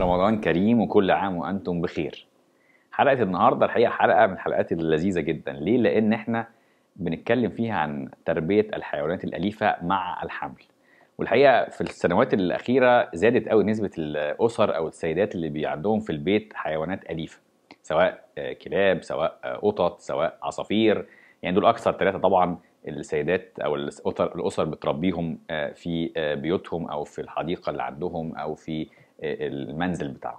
رمضان كريم وكل عام وانتم بخير حلقه النهارده الحقيقه حلقه من الحلقات اللذيذه جدا ليه لان احنا بنتكلم فيها عن تربيه الحيوانات الاليفه مع الحمل والحقيقه في السنوات الاخيره زادت قوي نسبه الاسر او السيدات اللي بي عندهم في البيت حيوانات اليفه سواء كلاب سواء قطط سواء عصافير يعني دول اكثر ثلاثه طبعا السيدات او الاسر الاسر بتربيهم آه، في آه، بيوتهم او في الحديقه اللي عندهم او في المنزل بتاعهم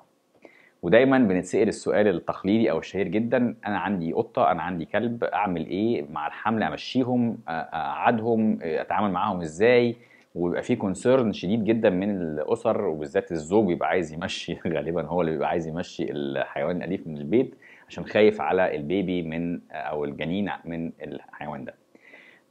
ودايما بنتسال السؤال التقليدي او الشهير جدا انا عندي قطه انا عندي كلب اعمل ايه مع الحمل امشيهم اقعدهم اتعامل معاهم ازاي ويبقى في كونسيرن شديد جدا من الاسر وبالذات الزوج بيبقى عايز يمشي غالبا هو اللي بيبقى عايز يمشي الحيوان الاليف من البيت عشان خايف على البيبي من او الجنين من الحيوان ده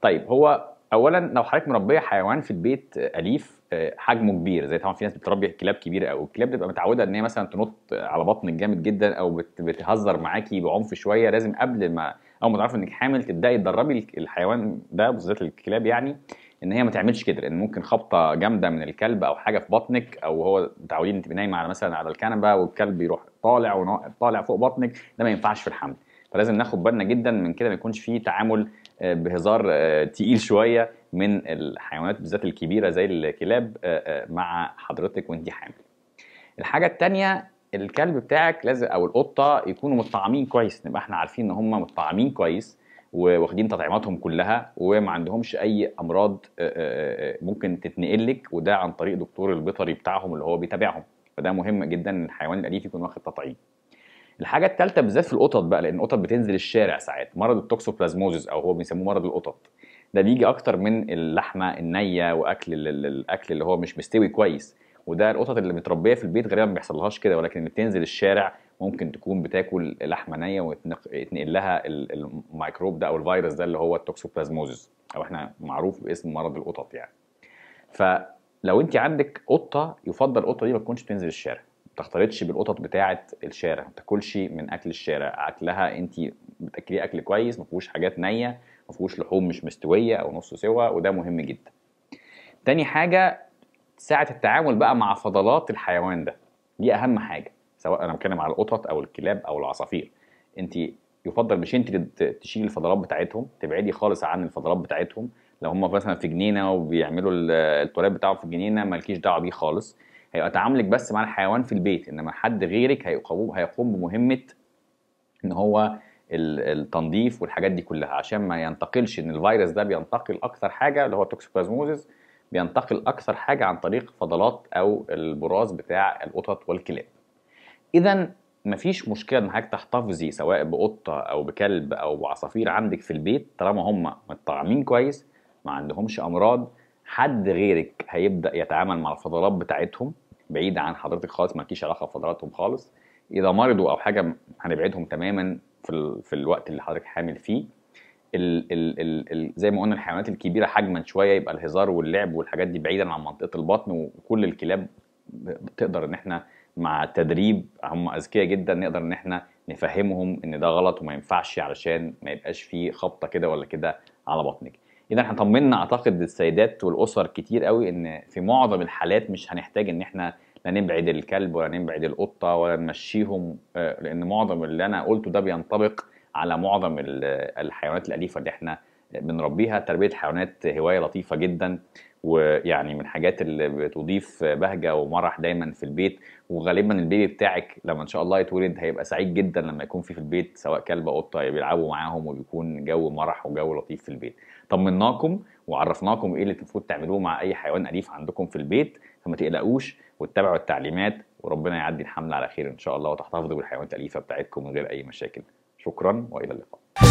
طيب هو اولا لو حضرتك مربيه حيوان في البيت آه، اليف آه، حجمه كبير زي طبعا في ناس بتربي كلاب كبيره قوي الكلاب بتبقى متعوده ان هي مثلا تنط على بطنك جامد جدا او بتهزر معاكي بعنف شويه لازم قبل ما اول ما تعرفي انك حامل تبداي تدربي الحيوان ده بالذات الكلاب يعني ان هي ما تعملش كده لان ممكن خبطه جامده من الكلب او حاجه في بطنك او هو متعودين تبقي نايمه على مثلا على الكنبه والكلب يروح طالع طالع فوق بطنك ده ما ينفعش في الحمل فلازم ناخد بالنا جدا من كده ما يكونش فيه تعامل آه، بهزار آه، تقيل شويه من الحيوانات بالذات الكبيره زي الكلاب آه، مع حضرتك وانت حامل الحاجه الثانيه الكلب بتاعك لازم او القطه يكونوا متطعمين كويس نبقى احنا عارفين ان هم متطعمين كويس واخدين تطعيماتهم كلها وما عندهمش اي امراض ممكن تتنقل لك وده عن طريق دكتور البيطري بتاعهم اللي هو بيتابعهم فده مهم جدا ان الحيوان الاليف يكون واخد تطعيم الحاجه الثالثه بالذات في القطط بقى لان القطط بتنزل الشارع ساعات مرض التوكسوبلازموزيس او هو بيسموه مرض القطط ده بيجي اكتر من اللحمه النيه واكل الاكل اللي هو مش مستوي كويس وده القطط اللي متربيه في البيت غالبا ما بيحصلهاش كده ولكن اللي بتنزل الشارع ممكن تكون بتاكل لحمه نيه ويتنقل لها الميكروب ده او الفيروس ده اللي هو التوكسوبلازموزيس او احنا معروف باسم مرض القطط يعني فلو انت عندك قطه يفضل القطه دي ما تكونش بتنزل الشارع تختلطش بالقطط بتاعه الشارع ما تاكلش من اكل الشارع اكلها انت بتاكليه اكل كويس ما فيهوش حاجات نيه ما فيهوش لحوم مش مستويه او نص سوا وده مهم جدا تاني حاجه ساعه التعامل بقى مع فضلات الحيوان ده دي اهم حاجه سواء انا بتكلم على القطط او الكلاب او العصافير انت يفضل مش انت تشيل الفضلات بتاعتهم تبعدي خالص عن الفضلات بتاعتهم لو هم مثلا في جنينه وبيعملوا التراب بتاعهم في الجنينه مالكيش دعوه بيه خالص هيبقى تعاملك بس مع الحيوان في البيت انما حد غيرك هيقوم هيقوم بمهمه ان هو التنظيف والحاجات دي كلها عشان ما ينتقلش ان الفيروس ده بينتقل اكثر حاجه اللي هو التوكسوبلازموزس بينتقل اكثر حاجه عن طريق فضلات او البراز بتاع القطط والكلاب اذا مفيش مشكله ان حضرتك تحتفظي سواء بقطه او بكلب او بعصافير عندك في البيت طالما هم متطعمين كويس ما عندهمش امراض حد غيرك هيبدا يتعامل مع الفضلات بتاعتهم بعيد عن حضرتك خالص مالكيش علاقه بفضلاتهم خالص اذا مرضوا او حاجه هنبعدهم تماما في, ال... في الوقت اللي حضرتك حامل فيه ال ال ال ال زي ما قلنا الحيوانات الكبيره حجما شويه يبقى الهزار واللعب والحاجات دي بعيدا عن منطقه البطن وكل الكلاب تقدر ان احنا مع تدريب هم اذكياء جدا نقدر ان احنا نفهمهم ان ده غلط وما ينفعش علشان ما يبقاش فيه خبطه كده ولا كده على بطنك اذا احنا طمنا اعتقد السيدات والاسر كتير قوي ان في معظم الحالات مش هنحتاج ان احنا لا نبعد الكلب ولا نبعد القطه ولا نمشيهم آه، لان معظم اللي انا قلته ده بينطبق على معظم الحيوانات الاليفه اللي احنا بنربيها تربيه الحيوانات هوايه لطيفه جدا ويعني من حاجات اللي بتضيف بهجه ومرح دايما في البيت وغالبا البيبي بتاعك لما ان شاء الله يتولد هيبقى سعيد جدا لما يكون في في البيت سواء كلب او قطه بيلعبوا معاهم وبيكون جو مرح وجو لطيف في البيت طمناكم وعرفناكم ايه اللي المفروض تعملوه مع اي حيوان اليف عندكم في البيت فما تقلقوش واتبعوا التعليمات وربنا يعدي الحمل على خير ان شاء الله وتحتفظوا بالحيوانات الاليفه بتاعتكم من غير اي مشاكل شكرا والى اللقاء